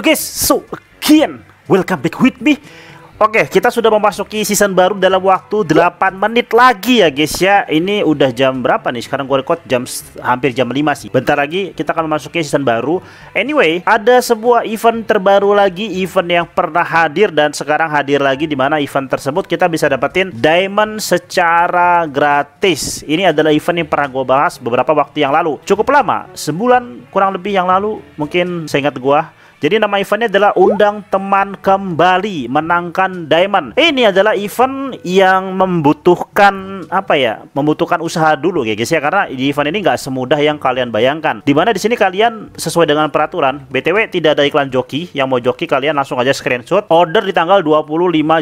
Hello guys, so again, welcome back with me Oke, kita sudah memasuki season baru dalam waktu 8 menit lagi ya guys ya Ini udah jam berapa nih? Sekarang gue record jam hampir jam 5 sih Bentar lagi kita akan memasuki season baru Anyway, ada sebuah event terbaru lagi Event yang pernah hadir dan sekarang hadir lagi di mana event tersebut kita bisa dapetin diamond secara gratis Ini adalah event yang pernah gue bahas beberapa waktu yang lalu Cukup lama, sebulan kurang lebih yang lalu Mungkin seingat gue jadi nama eventnya adalah undang teman kembali menangkan diamond. Ini adalah event yang membutuhkan apa ya? Membutuhkan usaha dulu ya guys ya karena di event ini nggak semudah yang kalian bayangkan. Dimana di sini kalian sesuai dengan peraturan, BTW tidak ada iklan joki. Yang mau joki kalian langsung aja screenshot order di tanggal 25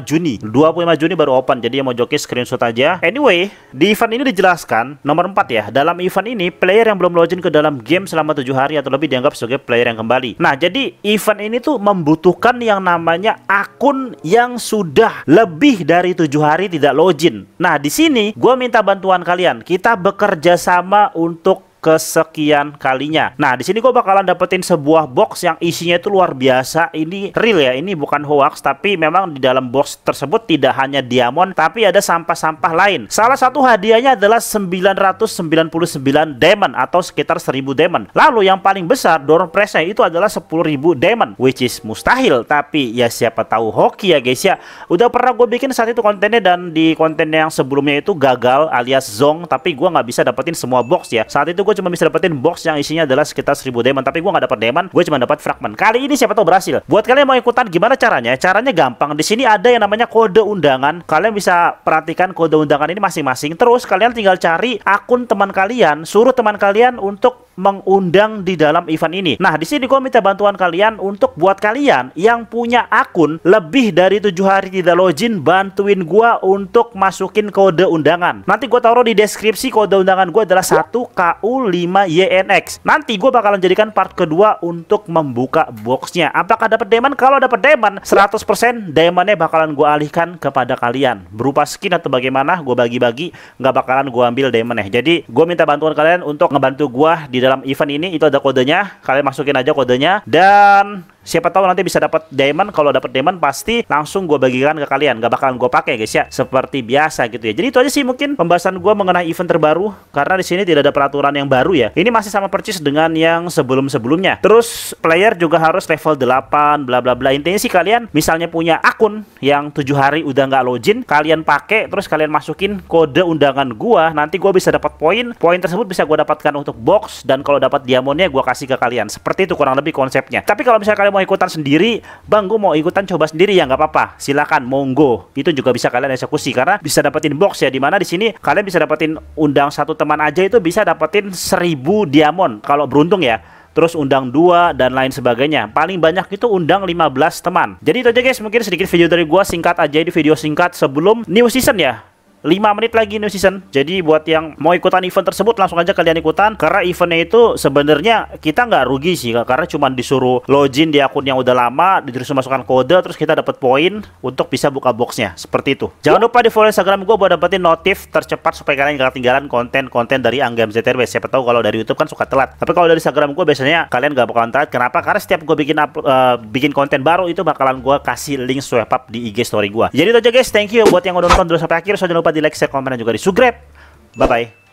Juni. 25 Juni baru open. Jadi yang mau joki screenshot aja. Anyway, di event ini dijelaskan nomor 4 ya. Dalam event ini player yang belum login ke dalam game selama tujuh hari atau lebih dianggap sebagai player yang kembali. Nah, jadi event ini tuh membutuhkan yang namanya akun yang sudah lebih dari tujuh hari tidak login. Nah, di sini gue minta bantuan kalian. Kita bekerja sama untuk kesekian kalinya. Nah, di sini gue bakalan dapetin sebuah box yang isinya itu luar biasa. Ini real ya, ini bukan hoax, tapi memang di dalam box tersebut tidak hanya diamond, tapi ada sampah-sampah lain. Salah satu hadiahnya adalah 999 diamond atau sekitar 1000 diamond. Lalu yang paling besar door prize-nya itu adalah 10.000 diamond, which is mustahil, tapi ya siapa tahu hoki ya guys ya. Udah pernah gue bikin saat itu kontennya dan di konten yang sebelumnya itu gagal alias zong, tapi gue nggak bisa dapetin semua box ya. Saat itu gue cuma bisa dapetin box yang isinya adalah sekitar 1000 diamond tapi gue nggak dapat diamond gue cuma dapat fragment kali ini siapa tahu berhasil buat kalian yang mau ikutan gimana caranya caranya gampang di sini ada yang namanya kode undangan kalian bisa perhatikan kode undangan ini masing-masing terus kalian tinggal cari akun teman kalian suruh teman kalian untuk mengundang di dalam event ini. Nah, di sini gue minta bantuan kalian untuk buat kalian yang punya akun lebih dari tujuh hari tidak login, bantuin gue untuk masukin kode undangan. Nanti gue taruh di deskripsi kode undangan gue adalah 1KU5YNX. Nanti gue bakalan jadikan part kedua untuk membuka boxnya. Apakah dapat diamond? Kalau dapat diamond, 100% diamondnya bakalan gue alihkan kepada kalian. Berupa skin atau bagaimana, gue bagi-bagi, Gak bakalan gue ambil diamondnya. Jadi, gue minta bantuan kalian untuk ngebantu gue di dalam dalam event ini itu ada kodenya kalian masukin aja kodenya dan siapa tahu nanti bisa dapat diamond kalau dapat diamond pasti langsung gue bagikan ke kalian gak bakalan gue pakai guys ya seperti biasa gitu ya jadi itu aja sih mungkin pembahasan gue mengenai event terbaru karena di sini tidak ada peraturan yang baru ya ini masih sama persis dengan yang sebelum-sebelumnya terus player juga harus level 8 bla bla bla intinya sih kalian misalnya punya akun yang tujuh hari udah nggak login kalian pakai terus kalian masukin kode undangan gue. nanti gue bisa dapat poin poin tersebut bisa gue dapatkan untuk box dan kalau dapat diamondnya gue kasih ke kalian seperti itu kurang lebih konsepnya tapi kalau misalnya kalian mau ikutan sendiri, bang gue mau ikutan coba sendiri ya nggak apa-apa, silakan monggo. Itu juga bisa kalian eksekusi karena bisa dapetin box ya, Di mana di sini kalian bisa dapetin undang satu teman aja itu bisa dapetin seribu diamond kalau beruntung ya terus undang dua dan lain sebagainya. Paling banyak itu undang 15 teman. Jadi itu aja guys, mungkin sedikit video dari gua singkat aja di video singkat sebelum new season ya. 5 menit lagi new season. Jadi buat yang mau ikutan event tersebut langsung aja kalian ikutan karena eventnya itu sebenarnya kita nggak rugi sih karena cuma disuruh login di akun yang udah lama, disuruh masukkan kode terus kita dapat poin untuk bisa buka boxnya seperti itu. Jangan lupa di follow Instagram gue buat dapetin notif tercepat supaya kalian gak ketinggalan konten-konten dari Anggam ZRB. Siapa tahu kalau dari YouTube kan suka telat. Tapi kalau dari Instagram gue biasanya kalian gak bakalan telat. Kenapa? Karena setiap gue bikin up, uh, bikin konten baru itu bakalan gue kasih link swipe up di IG story gue. Jadi itu aja guys, thank you buat yang udah nonton dulu sampai akhir. Soalnya lupa lupa di like, share, komen, dan juga di subscribe. Bye-bye.